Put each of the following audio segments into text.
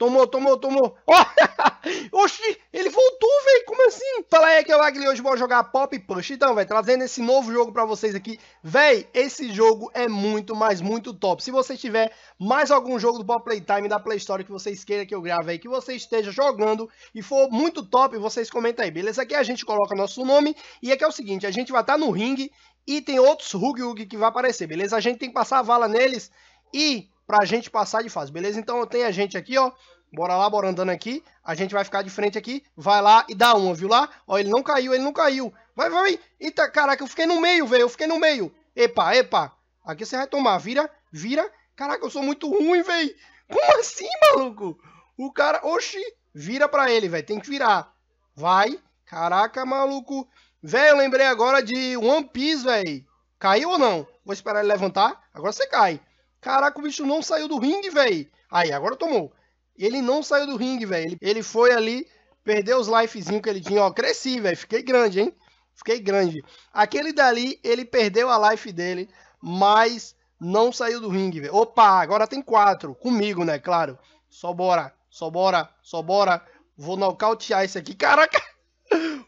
Tomou, tomou, tomou. Oh! Oxi, ele voltou, velho. Como assim? Fala aí que é o Agli hoje vou jogar Pop Push. Então, velho, trazendo esse novo jogo para vocês aqui. Velho, esse jogo é muito, mas muito top. Se você tiver mais algum jogo do Pop Playtime da Play Store que vocês queiram que eu grave aí, que você esteja jogando e for muito top, vocês comentem aí, beleza? Aqui a gente coloca nosso nome e aqui é, é o seguinte, a gente vai estar tá no ringue e tem outros Hug Hug que vai aparecer, beleza? A gente tem que passar a vala neles e pra gente passar de fase, beleza? Então eu tenho a gente aqui, ó. Bora lá, bora andando aqui. A gente vai ficar de frente aqui. Vai lá e dá uma, viu lá? Ó, ele não caiu, ele não caiu. Vai, vai. Eita, caraca, eu fiquei no meio, velho. Eu fiquei no meio. Epa, epa. Aqui você vai tomar. Vira, vira. Caraca, eu sou muito ruim, velho. Como assim, maluco? O cara, oxi, vira pra ele, velho. Tem que virar. Vai. Caraca, maluco. Velho, eu lembrei agora de One Piece, velho. Caiu ou não? Vou esperar ele levantar. Agora você cai. Caraca, o bicho não saiu do ringue, velho. Aí, agora tomou. Ele não saiu do ringue, velho. Ele foi ali, perdeu os lifezinhos que ele tinha. Ó, cresci, velho. Fiquei grande, hein? Fiquei grande. Aquele dali, ele perdeu a life dele, mas não saiu do ringue, velho. Opa, agora tem quatro. Comigo, né? Claro. Só bora, só bora, só bora. Vou nocautear esse aqui. Caraca!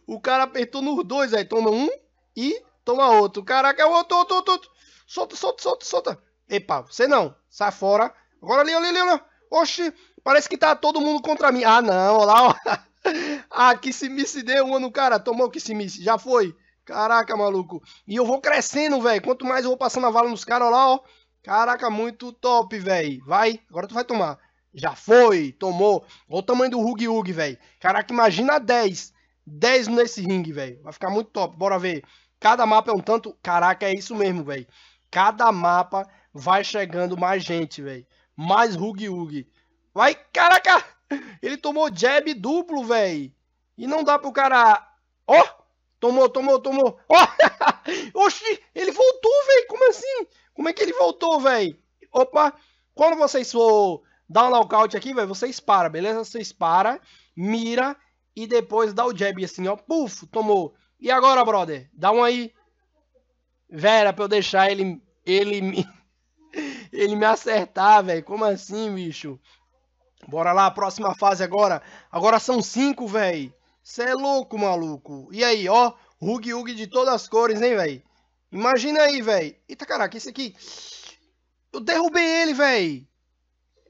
O cara apertou nos dois, aí toma um e toma outro. Caraca, é outro, outro, outro. Solta, solta, solta, solta. Epa, você não. Sai fora. Agora ali, ali, ali, ali. Oxi, parece que tá todo mundo contra mim. Ah, não, olha lá, ó. Ah, que se misse deu mano. cara. Tomou que se misse. Já foi. Caraca, maluco. E eu vou crescendo, velho. Quanto mais eu vou passando a vala nos caras, olha lá, ó. Caraca, muito top, velho. Vai, agora tu vai tomar. Já foi, tomou. Olha o tamanho do Hug Hug, velho. Caraca, imagina 10. 10 nesse ringue, velho. Vai ficar muito top. Bora ver. Cada mapa é um tanto. Caraca, é isso mesmo, velho. Cada mapa vai chegando mais gente, velho. Mais Hug Hug. Vai, caraca! Ele tomou jab duplo, velho. E não dá pro cara. Ó! Oh, tomou, tomou, tomou. Ó! Oh. Oxi! Ele voltou, velho. Como assim? Como é que ele voltou, velho? Opa! Quando vocês for dar um knockout aqui, velho, vocês param, beleza? Vocês param, mira e depois dá o jab assim, ó. Puf! Tomou. E agora, brother? Dá um aí. Vera, pra eu deixar ele. Ele me. ele me acertar, velho. Como assim, bicho? Bora lá, próxima fase agora. Agora são cinco, velho. Cê é louco, maluco. E aí, ó. Rug Rug de todas as cores, hein, velho. Imagina aí, velho. Eita, caraca, esse aqui... Eu derrubei ele, velho.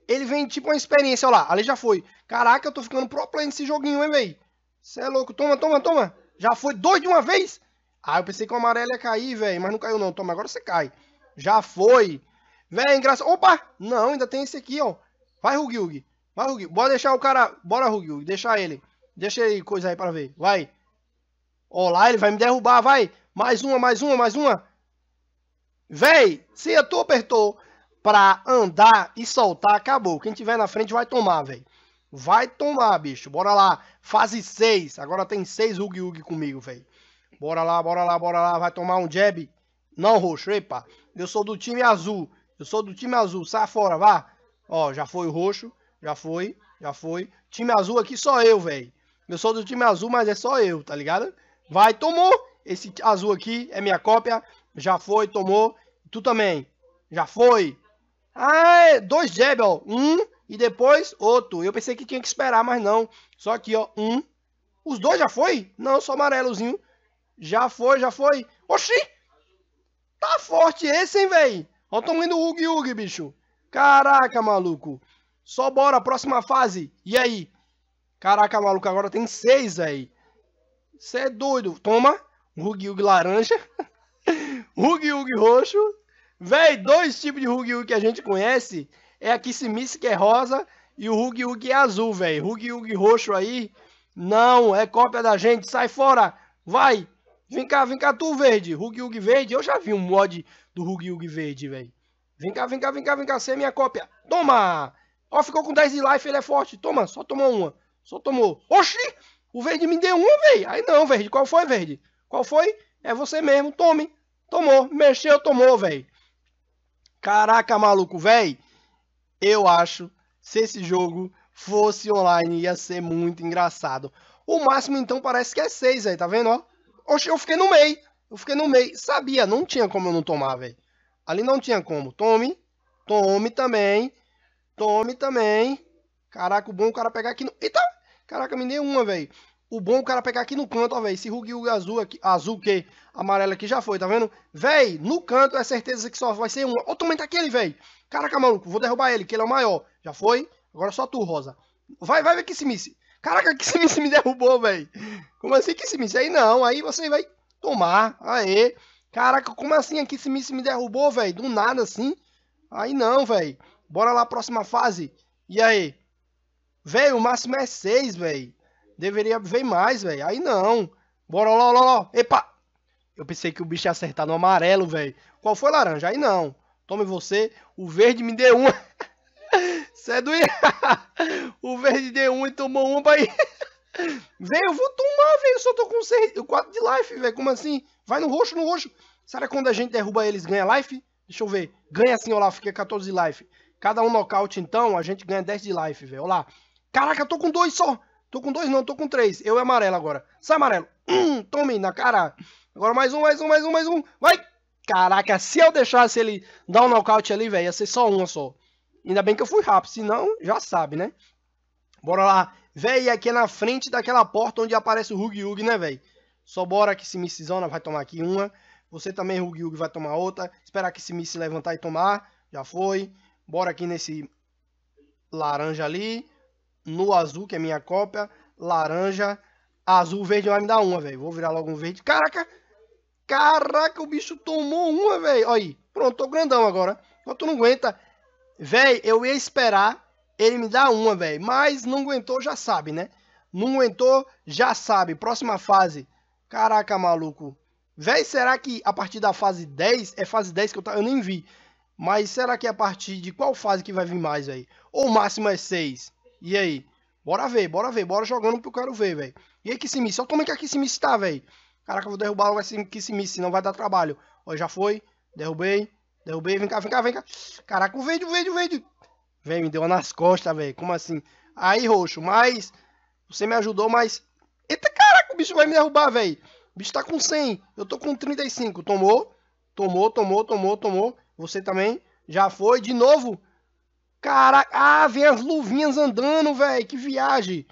Ele vem tipo uma experiência, ó lá. Ali já foi. Caraca, eu tô ficando pro play nesse joguinho, hein, velho. Cê é louco. Toma, toma, toma. Já foi dois de uma vez? Ah, eu pensei que o amarelo ia cair, velho. Mas não caiu, não. Toma, agora você cai. Já foi. Véi, é engraçado. Opa! Não, ainda tem esse aqui, ó. Vai, Rugyug. Vai, Rugyug. Bora deixar o cara... Bora, Rugyug. Deixar ele. Deixa aí coisa aí pra ver. Vai. Ó, lá ele vai me derrubar, vai. Mais uma, mais uma, mais uma. Véi, se tu apertou pra andar e soltar, acabou. Quem tiver na frente vai tomar, véi. Vai tomar, bicho. Bora lá. Fase 6. Agora tem 6 Rugyug comigo, véi. Bora lá, bora lá, bora lá. Vai tomar um jab. Não, roxo. Epa. Eu sou do time azul. Eu sou do time azul, sai fora, vá. Ó, já foi o roxo, já foi, já foi. Time azul aqui só eu, velho. Eu sou do time azul, mas é só eu, tá ligado? Vai, tomou. Esse azul aqui é minha cópia. Já foi, tomou. Tu também. Já foi. Ah, é, dois jab, ó. Um e depois outro. Eu pensei que tinha que esperar, mas não. Só aqui, ó. Um. Os dois já foi? Não, só amarelozinho. Já foi, já foi. Oxi! Tá forte esse, hein, velho? Olha o tamanho do Ugi Ugi, bicho. Caraca, maluco. Só bora, próxima fase. E aí? Caraca, maluco, agora tem seis, aí. Você é doido. Toma. Ugi Ugi laranja. Ugi Ugi roxo. Véi, dois tipos de Ugi Ugi que a gente conhece. É a Kissimissi, que é rosa. E o Ugi Ugi é azul, velho. Ugi Ugi roxo aí. Não, é cópia da gente. Sai fora. Vai. Vem cá, vem cá, tu verde. Ugi Ugi verde. Eu já vi um mod do Rugiug verde, velho. Vem cá, vem cá, vem cá, vem cá, você é minha cópia. Toma! Ó, ficou com 10 de life, ele é forte. Toma, só tomou uma. Só tomou. Oxi! O verde me deu uma, velho. Aí não, verde. Qual foi, verde? Qual foi? É você mesmo. Tome. Tomou. Mexeu, tomou, velho. Caraca, maluco, velho. Eu acho, se esse jogo fosse online, ia ser muito engraçado. O máximo, então, parece que é 6, velho. Tá vendo, ó? Oxi, eu fiquei no meio. Eu fiquei no meio. Sabia, não tinha como eu não tomar, velho. Ali não tinha como. Tome. Tome também. Tome também. Caraca, o bom é o cara pegar aqui no. Eita! Caraca, me dei uma, velho. O bom é o cara pegar aqui no canto, ó, velho. Esse Rugiu azul aqui. Azul que? Amarelo aqui já foi, tá vendo? Velho, no canto é certeza que só vai ser uma. Ó, também tá aquele, velho. Caraca, maluco, vou derrubar ele, que ele é o maior. Já foi? Agora só tu, Rosa. Vai, vai ver que se misse. Caraca, que se misse me derrubou, velho. Como assim que se misse? Aí não, aí você vai. Tomar. Aê. Caraca, como assim aqui esse míssil me derrubou, velho? Do nada assim. Aí não, velho. Bora lá, próxima fase. E aí? Velho, o máximo é 6, velho. Deveria ver mais, velho. Aí não. Bora lá, lá, lá. Epa! Eu pensei que o bicho ia acertar no amarelo, velho. Qual foi laranja? Aí não. Tome você. O verde me deu um. Cê é do... o verde deu um e tomou um aí Veio, vou velho, eu só tô com 4 de life, velho. Como assim? Vai no roxo, no roxo. Será que quando a gente derruba eles ganha life? Deixa eu ver. Ganha assim, olha lá, fica 14 de life. Cada um nocaute, então, a gente ganha 10 de life, velho. Olha lá. Caraca, tô com dois só. Tô com dois não, tô com três. Eu e amarelo agora. Sai, amarelo. Hum, tome na cara. Agora mais um, mais um, mais um, mais um. Vai! Caraca, se eu deixasse ele dar um nocaute ali, velho, ia ser só uma só. Ainda bem que eu fui rápido, senão já sabe, né? Bora lá. Véi, aqui é na frente daquela porta onde aparece o Hug Hug, né, véi? Só bora que esse missizona vai tomar aqui uma. Você também, Hug Hug, vai tomar outra. Esperar que esse miss levantar e tomar. Já foi. Bora aqui nesse laranja ali. No azul, que é minha cópia. Laranja. Azul, verde vai me dar uma, velho. Vou virar logo um verde. Caraca! Caraca, o bicho tomou uma, velho. Olha aí. Pronto, tô grandão agora. Mas tu não aguenta. Véi, eu ia esperar ele me dá uma, velho. Mas não aguentou, já sabe, né? Não aguentou, já sabe. Próxima fase. Caraca, maluco. Véi, será que a partir da fase 10, é fase 10 que eu, tá, eu nem vi, mas será que é a partir de qual fase que vai vir mais, velho? Ou o máximo é 6? E aí? Bora ver, bora ver, bora jogando porque eu quero ver, velho. E aí, Kissimissi? Olha como é que a Kissimissi tá, velho. Caraca, eu vou derrubar logo esse Kissimissi, senão vai dar trabalho. Ó, já foi, derrubei, derrubei, vem cá, vem cá, vem cá. Caraca, o verde, o verde, o verde. Vem, me deu uma nas costas, velho. Como assim? Aí, roxo, mas. Você me ajudou, mas. Eita, caraca, o bicho vai me derrubar, velho. O bicho tá com 100. Eu tô com 35. Tomou. Tomou, tomou, tomou, tomou. Você também. Já foi. De novo. Caraca. Ah, vem as luvinhas andando, velho. Que viagem.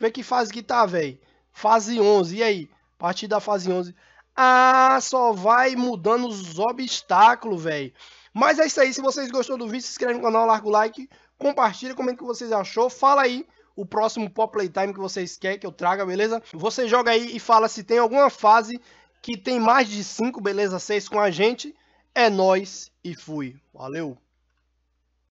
Vê que fase que tá, velho. Fase 11. E aí? A partir da fase 11. Ah, só vai mudando os obstáculos, velho. Mas é isso aí. Se vocês gostou do vídeo, se inscreve no canal, larga o like, compartilha, comenta o que vocês achou. Fala aí o próximo Pop Playtime que vocês querem que eu traga, beleza? Você joga aí e fala se tem alguma fase que tem mais de 5, beleza? 6 com a gente. É nós e fui. Valeu!